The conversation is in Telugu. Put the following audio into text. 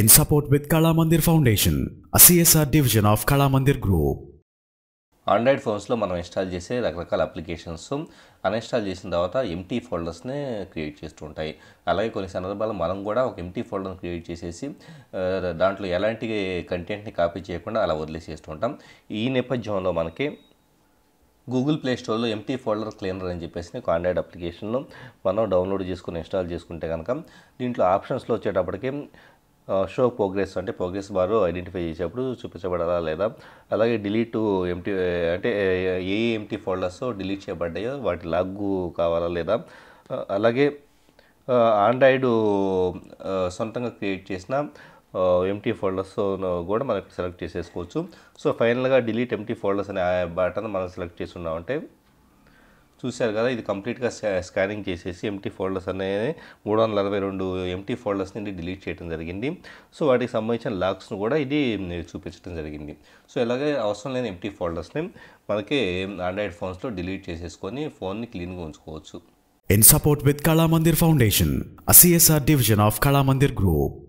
in support with Kala Mandir Foundation, a CSR division of Kala Mandir Android ఫోన్స్లో మనం ఇన్స్టాల్ చేసే రకరకాల అప్లికేషన్స్ అన్ఇన్స్టాల్ చేసిన తర్వాత ఎంటీ ఫోల్డర్స్నే క్రియేట్ చేస్తూ ఉంటాయి అలాగే కొన్ని సందర్భాల్లో మనం కూడా ఒక ఎంటీ ఫోల్డర్ని క్రియేట్ చేసేసి దాంట్లో ఎలాంటి కంటెంట్ని కాపీ చేయకుండా అలా వదిలేసేస్తూ ఉంటాం ఈ నేపథ్యంలో మనకి గూగుల్ ప్లే స్టోర్లో ఎంటీ ఫోల్డర్ క్లీనర్ అని చెప్పేసి ఒక ఆండ్రాయిడ్ అప్లికేషన్ను మనం డౌన్లోడ్ చేసుకుని ఇన్స్టాల్ చేసుకుంటే కనుక దీంట్లో ఆప్షన్స్లో వచ్చేటప్పటికి షో ప్రోగ్రెస్ అంటే ప్రోగ్రెస్ బార్ ఐడెంటిఫై చేసేటప్పుడు చూపించబడాలా లేదా అలాగే డిలీట్ ఎంటీ అంటే ఏ ఎంటీ ఫోల్డర్స్ డిలీట్ చేయబడ్డాయో వాటి లాగ్ కావాలా లేదా అలాగే ఆండ్రాయిడ్ సొంతంగా క్రియేట్ చేసిన ఎంటీ ఫోల్డర్స్ కూడా మనం సెలెక్ట్ చేసేసుకోవచ్చు సో ఫైనల్గా డిలీట్ ఎంటీ ఫోల్డర్స్ అనే బటన్ మనం సెలెక్ట్ చేసుకున్నామంటే చూశారు కదా ఇది కంప్లీట్గా స్కానింగ్ చేసేసి ఎంటీ ఫోల్డర్స్ అనేది మూడు వందల అరవై రెండు ఎంటీ ఫోల్డర్స్ నుండి డిలీట్ చేయడం జరిగింది సో వాటికి సంబంధించిన లాక్స్ను కూడా ఇది చూపించడం జరిగింది సో ఇలాగే అవసరం లేని ఎంటీ ఫోల్డర్స్ని మనకి ఆండ్రాయిడ్ ఫోన్స్లో డిలీట్ చేసేసుకొని ఫోన్ని క్లీన్గా ఉంచుకోవచ్చు in support with Kalamandir foundation a CSR division of Kalamandir group